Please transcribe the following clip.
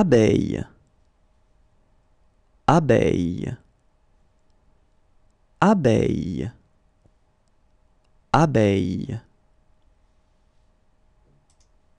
abeille abeille abeille abeille